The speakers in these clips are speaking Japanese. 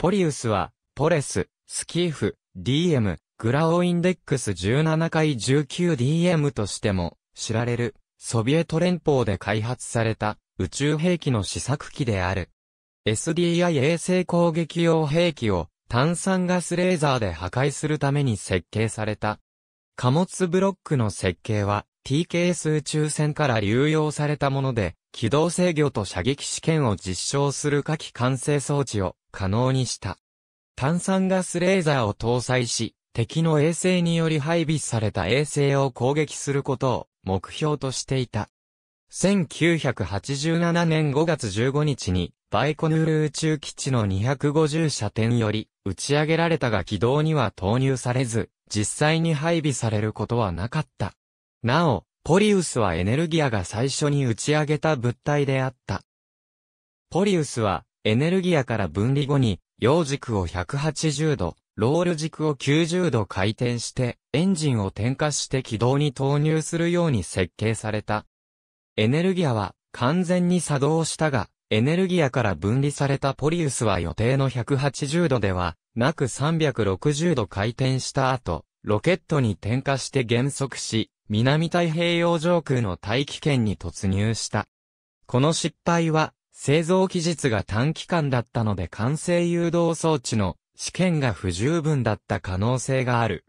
ポリウスは、ポレス、スキーフ、DM、グラオインデックス17回 19DM としても、知られる、ソビエト連邦で開発された、宇宙兵器の試作機である。SDI 衛星攻撃用兵器を、炭酸ガスレーザーで破壊するために設計された。貨物ブロックの設計は、TKS 宇宙船から流用されたもので、機動制御と射撃試験を実証する火器完成装置を可能にした。炭酸ガスレーザーを搭載し、敵の衛星により配備された衛星を攻撃することを目標としていた。1987年5月15日にバイコヌール宇宙基地の250射点より打ち上げられたが軌道には投入されず、実際に配備されることはなかった。なお、ポリウスはエネルギアが最初に打ち上げた物体であった。ポリウスは、エネルギアから分離後に、陽軸を180度、ロール軸を90度回転して、エンジンを点火して軌道に投入するように設計された。エネルギアは、完全に作動したが、エネルギアから分離されたポリウスは予定の180度では、なく360度回転した後、ロケットに点火して減速し、南太平洋上空の大気圏に突入した。この失敗は、製造技術が短期間だったので完成誘導装置の試験が不十分だった可能性がある。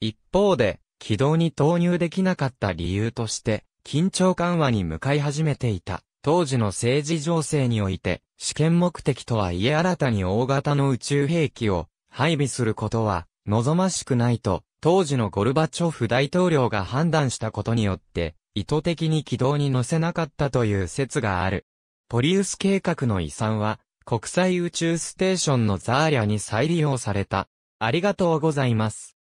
一方で、軌道に投入できなかった理由として、緊張緩和に向かい始めていた、当時の政治情勢において、試験目的とはいえ新たに大型の宇宙兵器を配備することは望ましくないと当時のゴルバチョフ大統領が判断したことによって、意図的に軌道に乗せなかったという説がある。ポリウス計画の遺産は、国際宇宙ステーションのザーリャに再利用された。ありがとうございます。